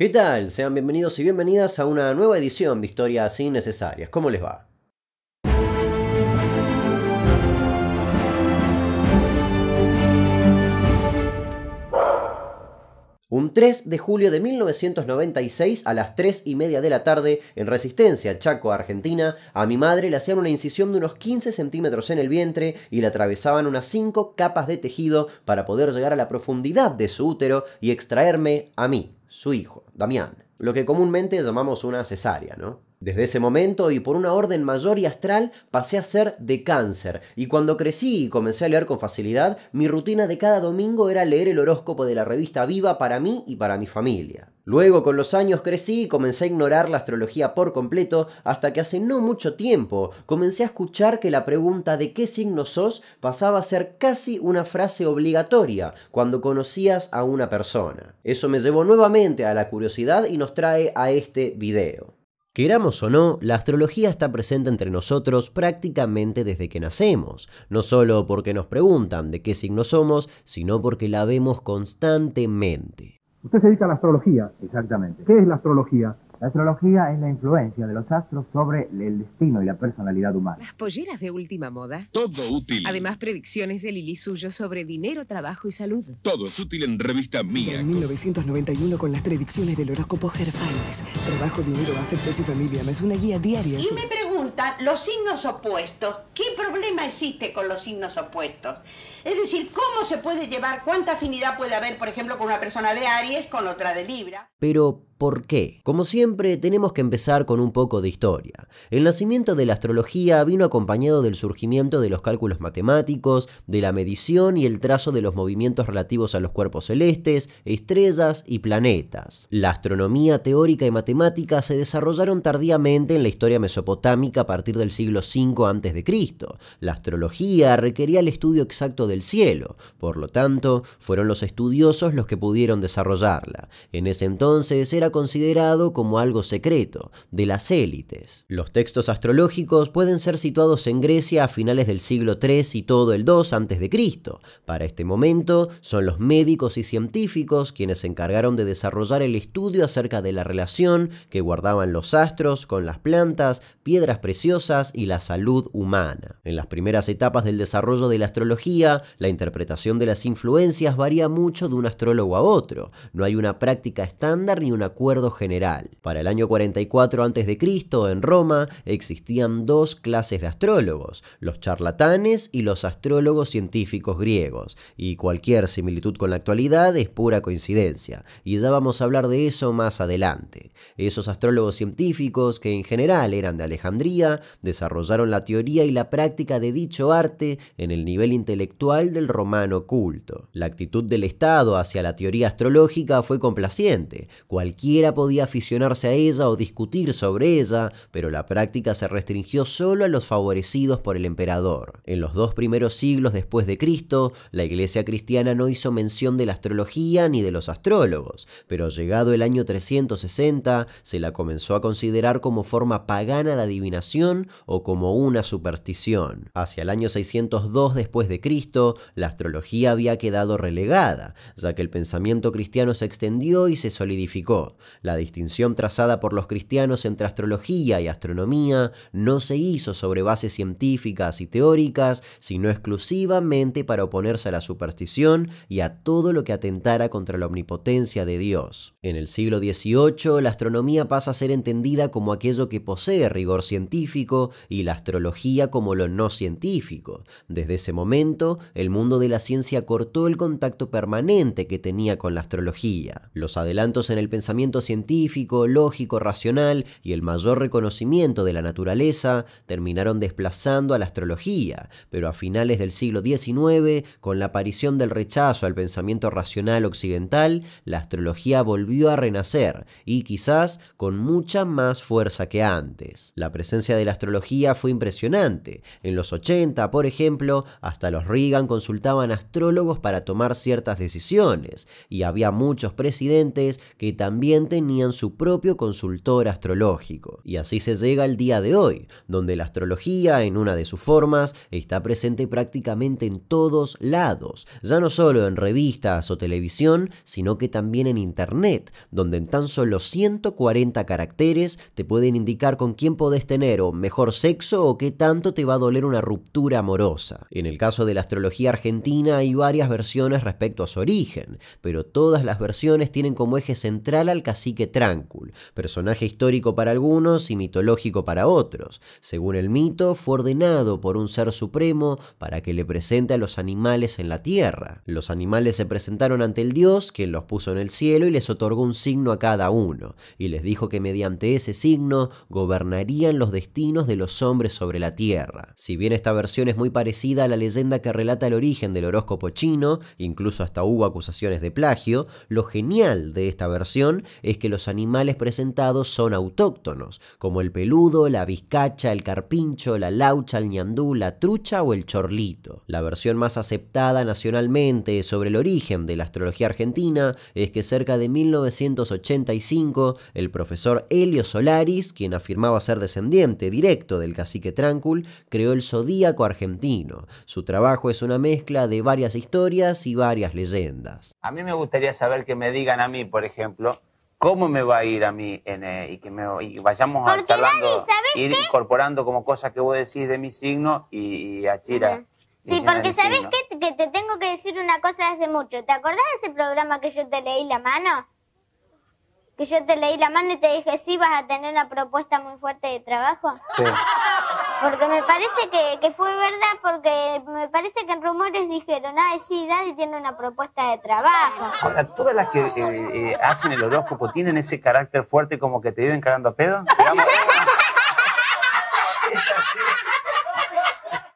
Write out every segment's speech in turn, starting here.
¿Qué tal? Sean bienvenidos y bienvenidas a una nueva edición de Historias Innecesarias. ¿Cómo les va? Un 3 de julio de 1996 a las 3 y media de la tarde, en Resistencia, Chaco, Argentina, a mi madre le hacían una incisión de unos 15 centímetros en el vientre y le atravesaban unas 5 capas de tejido para poder llegar a la profundidad de su útero y extraerme a mí, su hijo, Damián, lo que comúnmente llamamos una cesárea, ¿no? Desde ese momento y por una orden mayor y astral pasé a ser de cáncer, y cuando crecí y comencé a leer con facilidad, mi rutina de cada domingo era leer el horóscopo de la revista Viva para mí y para mi familia. Luego con los años crecí y comencé a ignorar la astrología por completo hasta que hace no mucho tiempo comencé a escuchar que la pregunta de qué signo sos pasaba a ser casi una frase obligatoria cuando conocías a una persona. Eso me llevó nuevamente a la curiosidad y nos trae a este video. Queramos o no, la astrología está presente entre nosotros prácticamente desde que nacemos, no solo porque nos preguntan de qué signo somos, sino porque la vemos constantemente. Usted se dedica a la astrología. Exactamente. ¿Qué es la astrología? La astrología es la influencia de los astros sobre el destino y la personalidad humana. Las polleras de última moda. Todo útil. Además, predicciones de Lili Suyo sobre dinero, trabajo y salud. Todo es útil en Revista Mía. En 1991 con las predicciones del horóscopo Gerfanes. Trabajo, dinero, afectos y familia. Es una guía diaria los signos opuestos. ¿Qué problema existe con los signos opuestos? Es decir, ¿cómo se puede llevar, cuánta afinidad puede haber, por ejemplo, con una persona de Aries con otra de Libra? Pero, ¿por qué? Como siempre, tenemos que empezar con un poco de historia. El nacimiento de la astrología vino acompañado del surgimiento de los cálculos matemáticos, de la medición y el trazo de los movimientos relativos a los cuerpos celestes, estrellas y planetas. La astronomía teórica y matemática se desarrollaron tardíamente en la historia mesopotámica a partir del siglo V Cristo. La astrología requería el estudio exacto del cielo, por lo tanto, fueron los estudiosos los que pudieron desarrollarla. En ese entonces era considerado como algo secreto, de las élites. Los textos astrológicos pueden ser situados en Grecia a finales del siglo III y todo el II a.C. Para este momento, son los médicos y científicos quienes se encargaron de desarrollar el estudio acerca de la relación que guardaban los astros con las plantas, piedras preciosas y la salud humana. En las primeras etapas del desarrollo de la astrología, la interpretación de las influencias varía mucho de un astrólogo a otro. No hay una práctica estándar ni un acuerdo general. Para el año 44 a.C., en Roma, existían dos clases de astrólogos, los charlatanes y los astrólogos científicos griegos, y cualquier similitud con la actualidad es pura coincidencia, y ya vamos a hablar de eso más adelante. Esos astrólogos científicos, que en general eran de Alejandría, desarrollaron la teoría y la práctica de dicho arte en el nivel intelectual del romano culto. La actitud del Estado hacia la teoría astrológica fue complaciente, cualquiera podía aficionarse a ella o discutir sobre ella, pero la práctica se restringió solo a los favorecidos por el emperador. En los dos primeros siglos después de Cristo, la iglesia cristiana no hizo mención de la astrología ni de los astrólogos, pero llegado el año 360 se la comenzó a considerar como forma pagana de adivinación o como una superstición. Hacia el año 602 después de Cristo, la astrología había quedado relegada, ya que el pensamiento cristiano se extendió y se solidificó. La distinción trazada por los cristianos entre astrología y astronomía no se hizo sobre bases científicas y teóricas, sino exclusivamente para oponerse a la superstición y a todo lo que atentara contra la omnipotencia de Dios. En el siglo XVIII, la astronomía pasa a ser entendida como aquello que posee rigor científico científico y la astrología como lo no científico. Desde ese momento, el mundo de la ciencia cortó el contacto permanente que tenía con la astrología. Los adelantos en el pensamiento científico, lógico, racional y el mayor reconocimiento de la naturaleza terminaron desplazando a la astrología, pero a finales del siglo XIX, con la aparición del rechazo al pensamiento racional occidental, la astrología volvió a renacer y quizás con mucha más fuerza que antes. La presencia de la astrología fue impresionante. En los 80, por ejemplo, hasta los Reagan consultaban astrólogos para tomar ciertas decisiones, y había muchos presidentes que también tenían su propio consultor astrológico. Y así se llega al día de hoy, donde la astrología, en una de sus formas, está presente prácticamente en todos lados, ya no solo en revistas o televisión, sino que también en Internet, donde en tan solo 140 caracteres te pueden indicar con quién podés tener o mejor sexo o qué tanto te va a doler una ruptura amorosa. En el caso de la astrología argentina hay varias versiones respecto a su origen, pero todas las versiones tienen como eje central al cacique Tráncul, personaje histórico para algunos y mitológico para otros. Según el mito, fue ordenado por un ser supremo para que le presente a los animales en la tierra. Los animales se presentaron ante el dios, quien los puso en el cielo y les otorgó un signo a cada uno, y les dijo que mediante ese signo gobernarían los destinos de los hombres sobre la Tierra. Si bien esta versión es muy parecida a la leyenda que relata el origen del horóscopo chino, incluso hasta hubo acusaciones de plagio, lo genial de esta versión es que los animales presentados son autóctonos, como el peludo, la vizcacha, el carpincho, la laucha, el ñandú, la trucha o el chorlito. La versión más aceptada nacionalmente sobre el origen de la astrología argentina es que cerca de 1985 el profesor Helio Solaris, quien afirmaba ser descendiente directo del cacique Tráncul, creó el Zodíaco argentino. Su trabajo es una mezcla de varias historias y varias leyendas. A mí me gustaría saber que me digan a mí, por ejemplo, cómo me va a ir a mí eh, y que me, vayamos a ir incorporando como cosas que vos decís de mi signo y, a Sí, porque sabes que, que te tengo que decir una cosa hace mucho. ¿Te acordás de ese programa que yo te leí la mano? que yo te leí la mano y te dije, sí, vas a tener una propuesta muy fuerte de trabajo? Porque me parece que, fue verdad, porque me parece que en rumores dijeron, ah, sí, Daddy tiene una propuesta de trabajo. ¿todas las que eh, eh, hacen el horóscopo tienen ese carácter fuerte como que te viven cagando a pedo?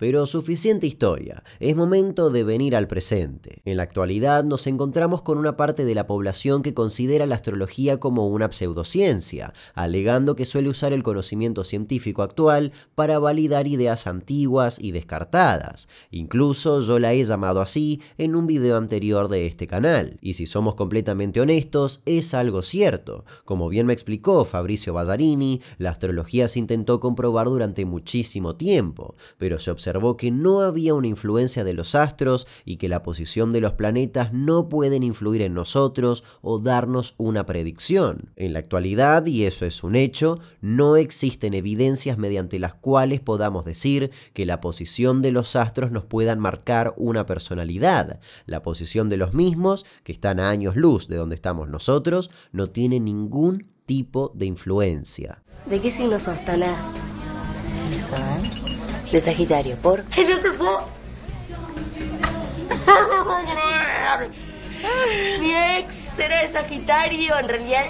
Pero suficiente historia, es momento de venir al presente. En la actualidad nos encontramos con una parte de la población que considera la astrología como una pseudociencia, alegando que suele usar el conocimiento científico actual para validar ideas antiguas y descartadas. Incluso yo la he llamado así en un video anterior de este canal. Y si somos completamente honestos, es algo cierto. Como bien me explicó Fabricio Ballarini, la astrología se intentó comprobar durante muchísimo tiempo, pero se observó observó que no había una influencia de los astros y que la posición de los planetas no pueden influir en nosotros o darnos una predicción. En la actualidad, y eso es un hecho, no existen evidencias mediante las cuales podamos decir que la posición de los astros nos puedan marcar una personalidad. La posición de los mismos, que están a años luz de donde estamos nosotros, no tiene ningún tipo de influencia. ¿De qué signo hasta la... De Sagitario, por. Mi ex era de Sagitario, en realidad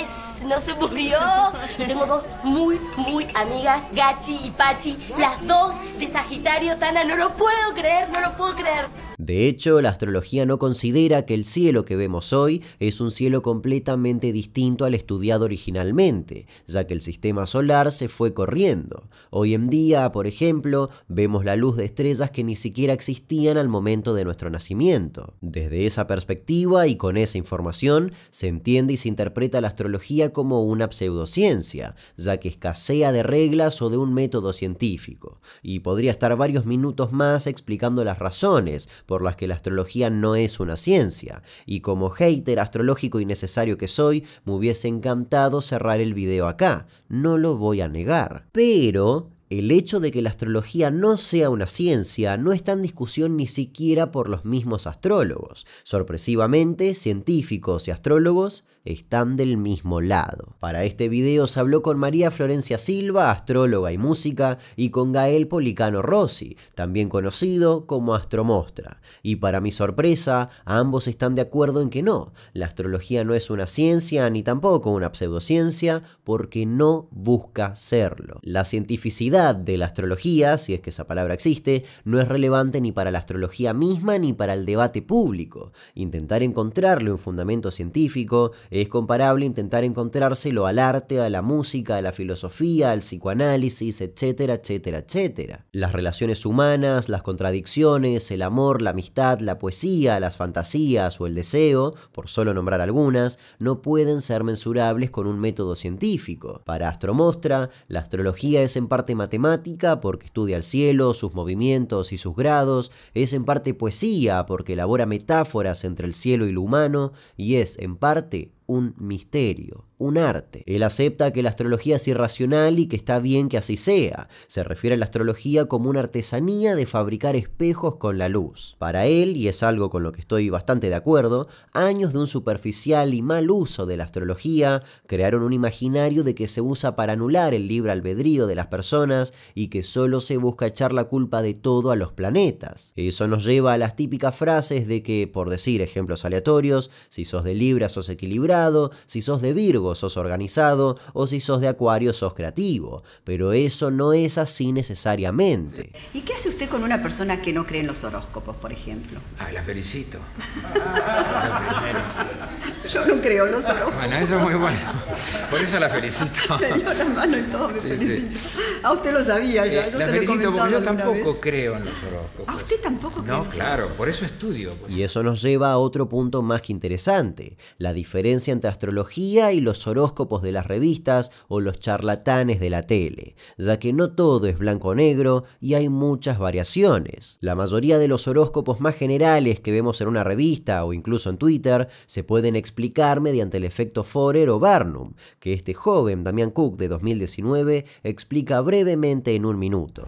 es, no se murió. Y tengo dos muy, muy amigas, Gachi y Pachi, las dos de Sagitario, Tana, no lo puedo creer, no lo puedo creer. De hecho, la astrología no considera que el cielo que vemos hoy es un cielo completamente distinto al estudiado originalmente, ya que el sistema solar se fue corriendo. Hoy en día, por ejemplo, vemos la luz de estrellas que ni siquiera existían al momento de nuestro nacimiento. Desde esa perspectiva y con esa información, se entiende y se interpreta la astrología como una pseudociencia, ya que escasea de reglas o de un método científico. Y podría estar varios minutos más explicando las razones, por las que la astrología no es una ciencia, y como hater astrológico y necesario que soy, me hubiese encantado cerrar el video acá, no lo voy a negar. Pero el hecho de que la astrología no sea una ciencia no está en discusión ni siquiera por los mismos astrólogos. Sorpresivamente, científicos y astrólogos están del mismo lado. Para este video se habló con María Florencia Silva, astróloga y música, y con Gael Policano Rossi, también conocido como Astromostra. Y para mi sorpresa, ambos están de acuerdo en que no, la astrología no es una ciencia ni tampoco una pseudociencia porque no busca serlo. La cientificidad de la astrología, si es que esa palabra existe, no es relevante ni para la astrología misma ni para el debate público. Intentar encontrarle un fundamento científico es comparable a intentar encontrárselo al arte, a la música, a la filosofía, al psicoanálisis, etcétera, etcétera, etcétera. Las relaciones humanas, las contradicciones, el amor, la amistad, la poesía, las fantasías o el deseo, por solo nombrar algunas, no pueden ser mensurables con un método científico. Para Astromostra, la astrología es en parte matemática matemática porque estudia el cielo, sus movimientos y sus grados, es en parte poesía porque elabora metáforas entre el cielo y lo humano, y es en parte un misterio, un arte. Él acepta que la astrología es irracional y que está bien que así sea. Se refiere a la astrología como una artesanía de fabricar espejos con la luz. Para él, y es algo con lo que estoy bastante de acuerdo, años de un superficial y mal uso de la astrología crearon un imaginario de que se usa para anular el libre albedrío de las personas y que solo se busca echar la culpa de todo a los planetas. Eso nos lleva a las típicas frases de que, por decir ejemplos aleatorios, si sos de Libra sos equilibrado, si sos de Virgo sos organizado o si sos de Acuario sos creativo, pero eso no es así necesariamente. ¿Y qué hace usted con una persona que no cree en los horóscopos, por ejemplo? Ah, la felicito. Yo no creo en los ah, horóscopos. Bueno, eso es muy bueno. Por eso la felicito. Se dio la mano y todo, ah, usted lo sabía ya. Eh, yo la felicito porque yo tampoco creo en los horóscopos. ¿A ah, usted tampoco cree No, claro, por eso estudio. Pues. Y eso nos lleva a otro punto más que interesante, la diferencia entre astrología y los horóscopos de las revistas o los charlatanes de la tele, ya que no todo es blanco o negro y hay muchas variaciones. La mayoría de los horóscopos más generales que vemos en una revista o incluso en Twitter se pueden explicar mediante el efecto Forer o Barnum, que este joven Damián Cook de 2019 explica brevemente en un minuto.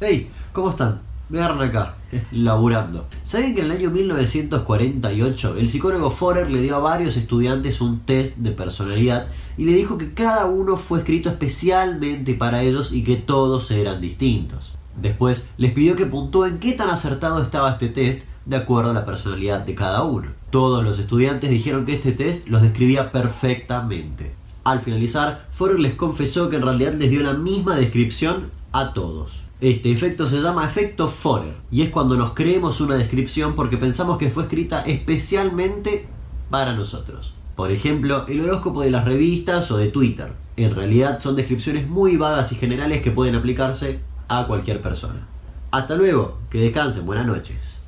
Hey, ¿cómo están? Vean acá, laburando. ¿Saben que en el año 1948 el psicólogo Forer le dio a varios estudiantes un test de personalidad y le dijo que cada uno fue escrito especialmente para ellos y que todos eran distintos? Después les pidió que puntúen qué tan acertado estaba este test de acuerdo a la personalidad de cada uno. Todos los estudiantes dijeron que este test los describía perfectamente. Al finalizar, Forer les confesó que en realidad les dio la misma descripción a todos. Este efecto se llama efecto Forer y es cuando nos creemos una descripción porque pensamos que fue escrita especialmente para nosotros. Por ejemplo, el horóscopo de las revistas o de Twitter. En realidad son descripciones muy vagas y generales que pueden aplicarse a cualquier persona. Hasta luego, que descansen, buenas noches.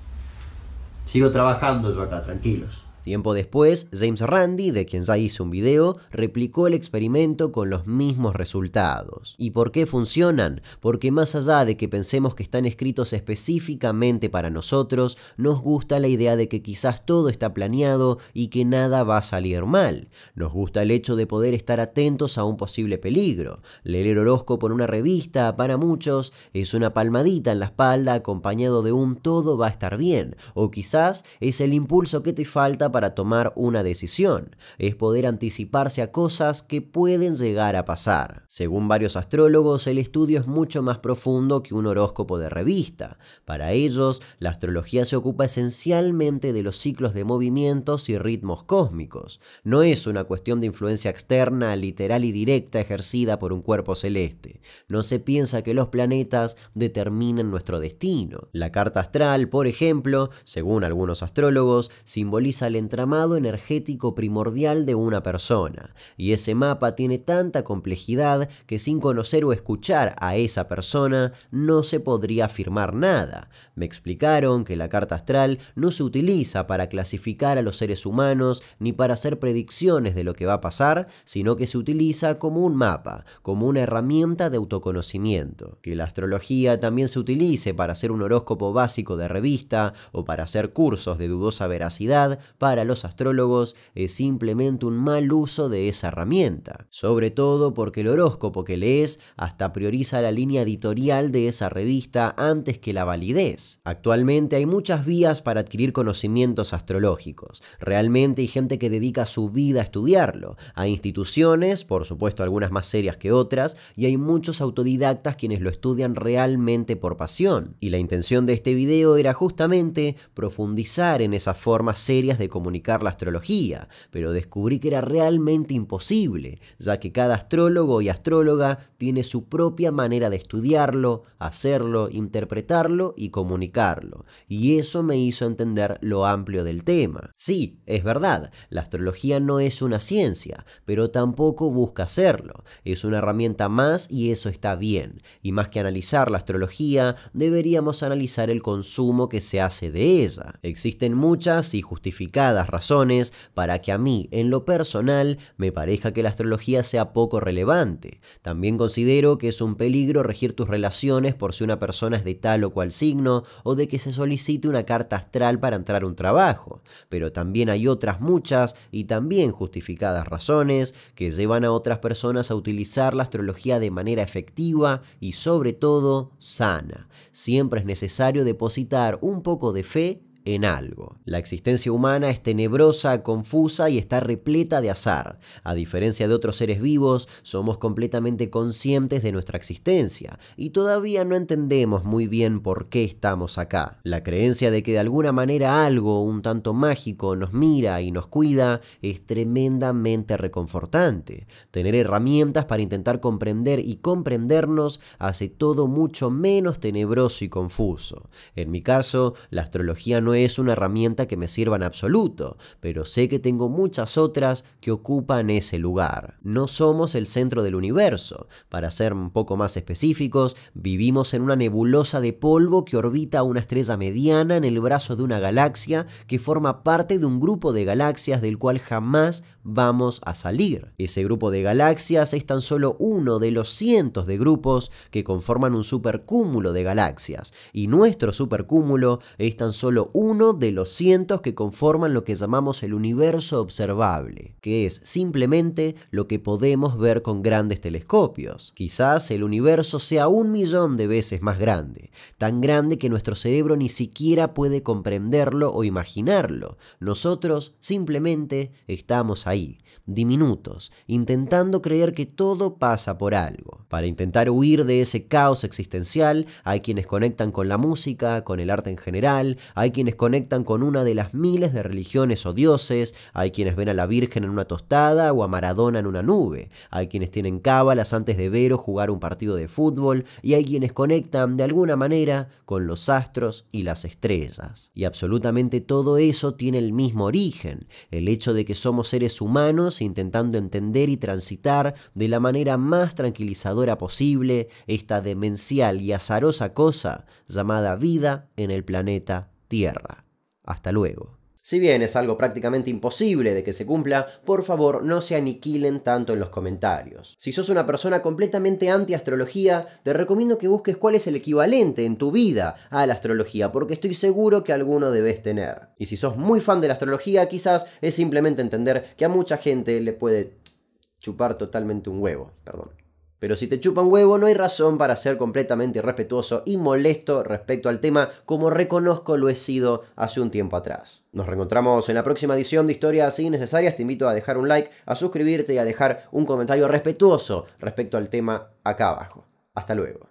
Sigo trabajando yo acá, tranquilos. Tiempo después, James Randi, de quien ya hice un video, replicó el experimento con los mismos resultados. ¿Y por qué funcionan? Porque más allá de que pensemos que están escritos específicamente para nosotros, nos gusta la idea de que quizás todo está planeado y que nada va a salir mal. Nos gusta el hecho de poder estar atentos a un posible peligro. Leer el horóscopo en una revista, para muchos, es una palmadita en la espalda acompañado de un todo va a estar bien, o quizás es el impulso que te falta para tomar una decisión, es poder anticiparse a cosas que pueden llegar a pasar. Según varios astrólogos, el estudio es mucho más profundo que un horóscopo de revista. Para ellos, la astrología se ocupa esencialmente de los ciclos de movimientos y ritmos cósmicos. No es una cuestión de influencia externa, literal y directa ejercida por un cuerpo celeste. No se piensa que los planetas determinen nuestro destino. La carta astral, por ejemplo, según algunos astrólogos, simboliza el entramado energético primordial de una persona, y ese mapa tiene tanta complejidad que sin conocer o escuchar a esa persona no se podría afirmar nada. Me explicaron que la carta astral no se utiliza para clasificar a los seres humanos ni para hacer predicciones de lo que va a pasar, sino que se utiliza como un mapa, como una herramienta de autoconocimiento. Que la astrología también se utilice para hacer un horóscopo básico de revista o para hacer cursos de dudosa veracidad, a los astrólogos es simplemente un mal uso de esa herramienta, sobre todo porque el horóscopo que lees hasta prioriza la línea editorial de esa revista antes que la validez. Actualmente hay muchas vías para adquirir conocimientos astrológicos, realmente hay gente que dedica su vida a estudiarlo, Hay instituciones, por supuesto algunas más serias que otras, y hay muchos autodidactas quienes lo estudian realmente por pasión. Y la intención de este video era justamente profundizar en esas formas serias de comunicar la astrología, pero descubrí que era realmente imposible, ya que cada astrólogo y astróloga tiene su propia manera de estudiarlo, hacerlo, interpretarlo y comunicarlo, y eso me hizo entender lo amplio del tema. Sí, es verdad, la astrología no es una ciencia, pero tampoco busca hacerlo, es una herramienta más y eso está bien, y más que analizar la astrología, deberíamos analizar el consumo que se hace de ella. Existen muchas y justificadas razones para que a mí, en lo personal, me parezca que la astrología sea poco relevante. También considero que es un peligro regir tus relaciones por si una persona es de tal o cual signo o de que se solicite una carta astral para entrar a un trabajo. Pero también hay otras muchas y también justificadas razones que llevan a otras personas a utilizar la astrología de manera efectiva y sobre todo sana. Siempre es necesario depositar un poco de fe en algo. La existencia humana es tenebrosa, confusa y está repleta de azar. A diferencia de otros seres vivos, somos completamente conscientes de nuestra existencia y todavía no entendemos muy bien por qué estamos acá. La creencia de que de alguna manera algo un tanto mágico nos mira y nos cuida es tremendamente reconfortante. Tener herramientas para intentar comprender y comprendernos hace todo mucho menos tenebroso y confuso. En mi caso, la astrología no es es una herramienta que me sirva en absoluto, pero sé que tengo muchas otras que ocupan ese lugar. No somos el centro del universo. Para ser un poco más específicos, vivimos en una nebulosa de polvo que orbita una estrella mediana en el brazo de una galaxia que forma parte de un grupo de galaxias del cual jamás vamos a salir. Ese grupo de galaxias es tan solo uno de los cientos de grupos que conforman un supercúmulo de galaxias, y nuestro supercúmulo es tan solo uno uno de los cientos que conforman lo que llamamos el universo observable, que es simplemente lo que podemos ver con grandes telescopios. Quizás el universo sea un millón de veces más grande, tan grande que nuestro cerebro ni siquiera puede comprenderlo o imaginarlo. Nosotros simplemente estamos ahí, diminutos, intentando creer que todo pasa por algo. Para intentar huir de ese caos existencial, hay quienes conectan con la música, con el arte en general, hay quienes conectan con una de las miles de religiones o dioses, hay quienes ven a la Virgen en una tostada o a Maradona en una nube, hay quienes tienen cábalas antes de ver o jugar un partido de fútbol, y hay quienes conectan de alguna manera con los astros y las estrellas. Y absolutamente todo eso tiene el mismo origen, el hecho de que somos seres humanos intentando entender y transitar de la manera más tranquilizadora posible esta demencial y azarosa cosa llamada vida en el planeta tierra. Hasta luego. Si bien es algo prácticamente imposible de que se cumpla, por favor no se aniquilen tanto en los comentarios. Si sos una persona completamente anti-astrología, te recomiendo que busques cuál es el equivalente en tu vida a la astrología, porque estoy seguro que alguno debes tener. Y si sos muy fan de la astrología, quizás es simplemente entender que a mucha gente le puede chupar totalmente un huevo, perdón. Pero si te chupa un huevo, no hay razón para ser completamente irrespetuoso y molesto respecto al tema, como reconozco lo he sido hace un tiempo atrás. Nos reencontramos en la próxima edición de Historias Innecesarias. Te invito a dejar un like, a suscribirte y a dejar un comentario respetuoso respecto al tema acá abajo. Hasta luego.